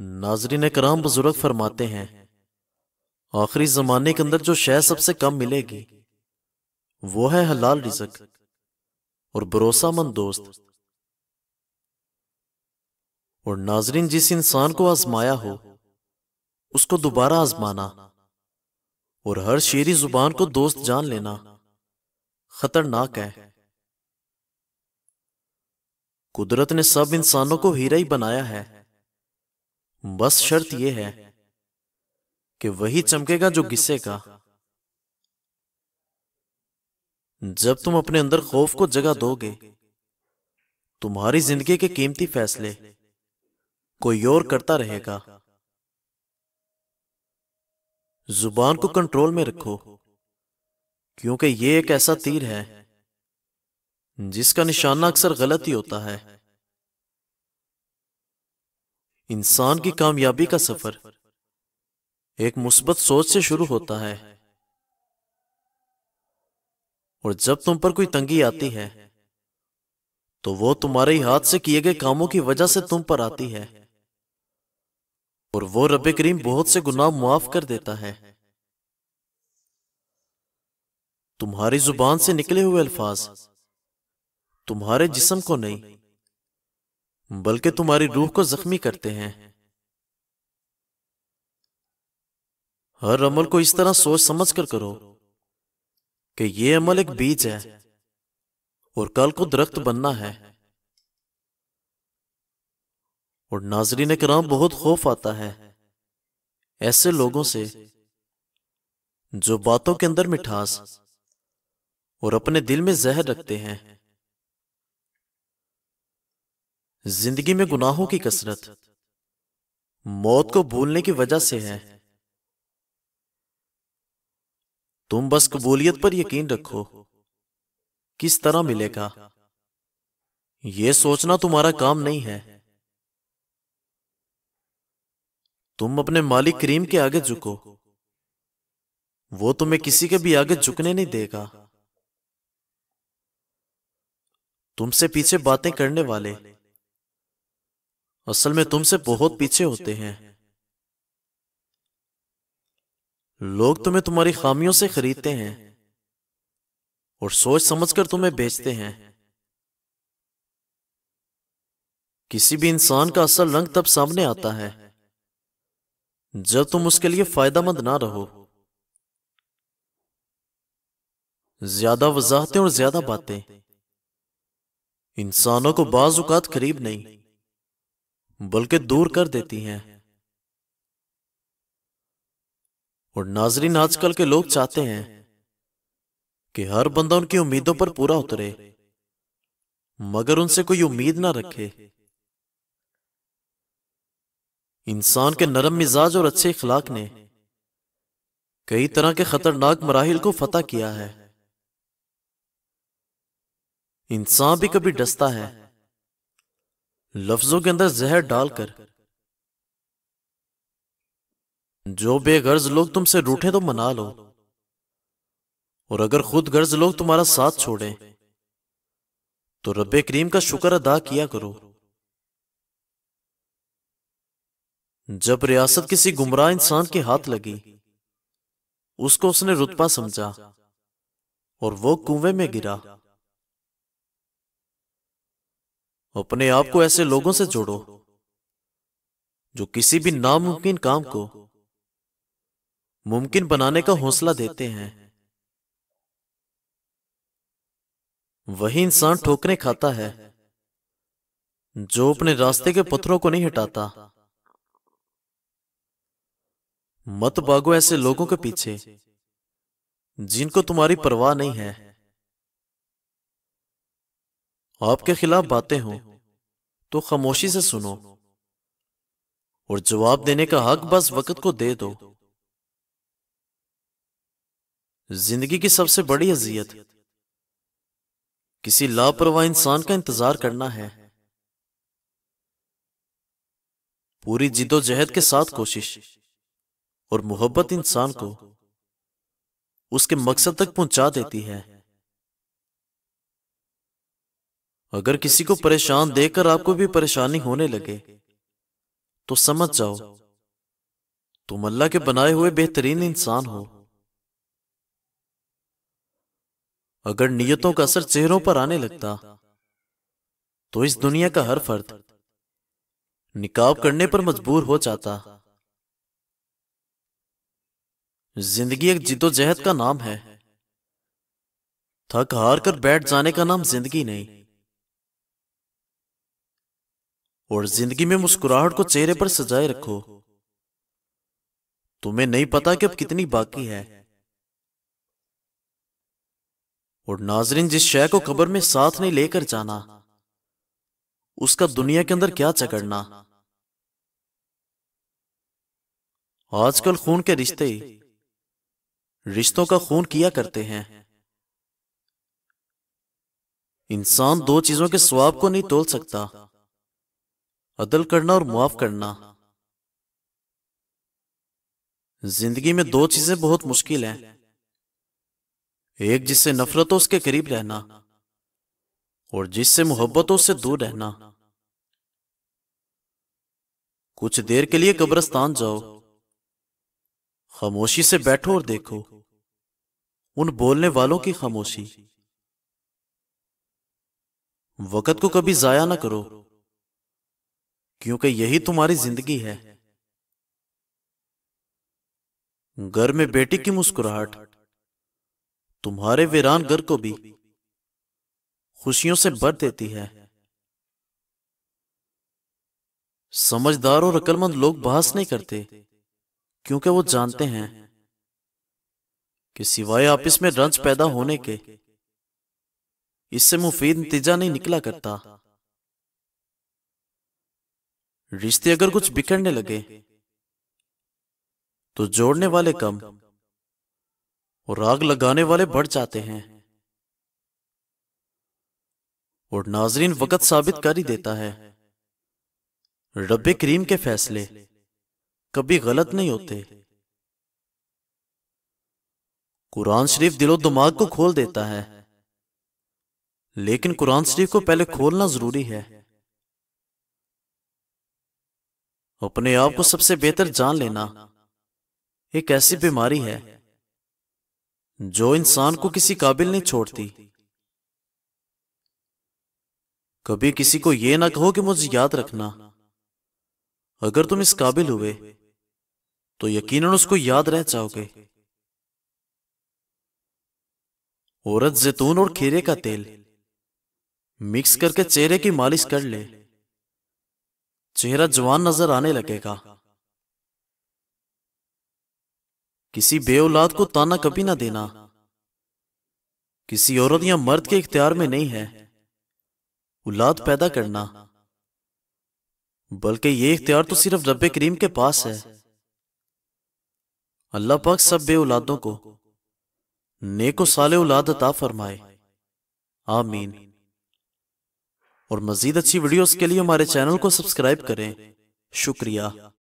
नाजरीन कराम बुजुर्ग फरमाते हैं आखिरी जमाने के अंदर जो शय सबसे कम मिलेगी वो है हलाल रिजक और भरोसामंद दोस्त और नाजरीन जिस इंसान को आजमाया हो उसको दोबारा आजमाना और हर शेरी जुबान को दोस्त जान लेना खतरनाक है कुदरत ने सब इंसानों को हीरा ही बनाया है बस शर्त यह है कि वही चमकेगा जो गिस्से का जब तुम अपने अंदर खौफ को जगह दोगे तुम्हारी जिंदगी के कीमती फैसले कोई और करता रहेगा जुबान को कंट्रोल में रखो क्योंकि यह एक ऐसा तीर है जिसका निशाना अक्सर गलत ही होता है इंसान की कामयाबी का सफर एक मुस्बत सोच से शुरू होता है और जब तुम पर कोई तंगी आती है तो वो तुम्हारे ही हाथ से किए गए कामों की वजह से तुम पर आती है और वो रब करीम बहुत से गुनाह माफ कर देता है तुम्हारी जुबान से निकले हुए अल्फाज तुम्हारे जिस्म को नहीं बल्कि तुम्हारी रूह को जख्मी करते हैं हर अमल को इस तरह सोच समझ कर करो कि यह अमल एक बीज है और कल को दरख्त बनना है और नाजरीन कराम बहुत खौफ आता है ऐसे लोगों से जो बातों के अंदर मिठास और अपने दिल में जहर रखते हैं जिंदगी में गुनाहों की कसरत मौत को भूलने की वजह से है तुम बस कबूलियत पर यकीन रखो किस तरह मिलेगा यह सोचना तुम्हारा काम नहीं है तुम अपने मालिक करीम के आगे झुको वो तुम्हें किसी के भी आगे झुकने नहीं देगा तुमसे पीछे बातें करने वाले असल में तुमसे बहुत पीछे होते हैं लोग तुम्हें तुम्हारी खामियों से खरीदते हैं और सोच समझकर तुम्हें बेचते हैं किसी भी इंसान का असल रंग तब सामने आता है जब तुम उसके लिए फायदामंद ना रहो ज्यादा वजाहतें और ज्यादा बातें इंसानों को बाजुकात करीब नहीं बल्कि दूर कर देती हैं और नाजरीन आजकल के लोग चाहते हैं कि हर बंदा उनकी उम्मीदों पर पूरा उतरे मगर उनसे कोई उम्मीद ना रखे इंसान के नरम मिजाज और अच्छे इखलाक ने कई तरह के खतरनाक मराहल को फतेह किया है इंसान भी कभी डसता है लफ्जों के अंदर जहर डालकर जो बेगर्ज लोग तुमसे रूठे तो मना लो और अगर खुद गर्ज लोग तुम्हारा साथ छोड़ें तो रब्बे करीम का शुक्र अदा किया करो जब रियासत किसी गुमराह इंसान के हाथ लगी उसको उसने रुतबा समझा और वो कुएं में गिरा अपने आप को ऐसे लोगों से जोड़ो जो किसी भी नामुमकिन काम को मुमकिन बनाने का हौसला देते हैं वही इंसान ठोकरें खाता है जो अपने रास्ते के पत्थरों को नहीं हटाता मत भागो ऐसे लोगों के पीछे जिनको तुम्हारी परवाह नहीं है आपके खिलाफ बातें हों तो खामोशी से सुनो और जवाब देने का हक बस वक्त को दे दो जिंदगी की सबसे बड़ी अजियत किसी लापरवाह इंसान का इंतजार करना है पूरी जिदोजहद के साथ कोशिश और मोहब्बत इंसान को उसके मकसद तक पहुंचा देती है अगर किसी को परेशान देखकर आपको भी परेशानी होने लगे तो समझ जाओ तुम अल्लाह के बनाए हुए बेहतरीन इंसान हो अगर नियतों का असर चेहरों पर आने लगता तो इस दुनिया का हर फर्द निकाब करने पर मजबूर हो जाता जिंदगी एक जिदोजहद का नाम है थक हार कर बैठ जाने का नाम जिंदगी नहीं और जिंदगी में मुस्कुराहट को चेहरे पर सजाए रखो तुम्हें नहीं पता कि अब कितनी बाकी है और नाजरीन जिस शय को कब्र में साथ नहीं लेकर जाना उसका दुनिया के अंदर क्या चकड़ना आजकल खून के रिश्ते रिश्तों का खून किया करते हैं इंसान दो चीजों के स्वाब को नहीं तोल सकता अदल करना और मुआफ करना जिंदगी में दो चीजें बहुत मुश्किल हैं एक जिससे नफरत हो उसके करीब रहना और जिससे मोहब्बत हो उससे दूर रहना कुछ देर के लिए कब्रस्तान जाओ खामोशी से बैठो और देखो उन बोलने वालों की खामोशी वक्त को कभी जाया ना करो क्योंकि यही तुम्हारी जिंदगी है घर में बेटी की मुस्कुराहट तुम्हारे वीरान घर को भी खुशियों से भर देती है समझदार और अकलमंद लोग बहस नहीं करते क्योंकि वो जानते हैं कि सिवाय आपस में रंज पैदा होने के इससे मुफीद नतीजा नहीं निकला करता रिश्ते अगर कुछ बिखरने लगे तो जोड़ने वाले कम और आग लगाने वाले बढ़ जाते हैं और नाजरीन वक़्त साबित कर ही देता है रब करीम के फैसले कभी गलत नहीं होते कुरान शरीफ दिलो दिमाग को खोल देता है लेकिन कुरान शरीफ को पहले खोलना जरूरी है अपने आप को सबसे बेहतर जान लेना एक ऐसी बीमारी है जो इंसान को किसी काबिल नहीं छोड़ती कभी किसी को यह ना कहो कि मुझे याद रखना अगर तुम इस काबिल हुए तो यकीनन उसको याद रह जाओगे औरत जैतून और खीरे का तेल मिक्स करके चेहरे की मालिश कर ले चेहरा जवान नजर आने लगेगा किसी औलाद को ताना कभी ना देना किसी औरत या मर्द के इख्तियार में नहीं है औलाद पैदा करना बल्कि ये इख्तियार तो सिर्फ रब करीम के पास है अल्लाह पाक सब बे औलादों को नेको साले औलाद अता फरमाए आमीन और मजीद अच्छी वीडियोस के लिए हमारे चैनल को सब्सक्राइब करें शुक्रिया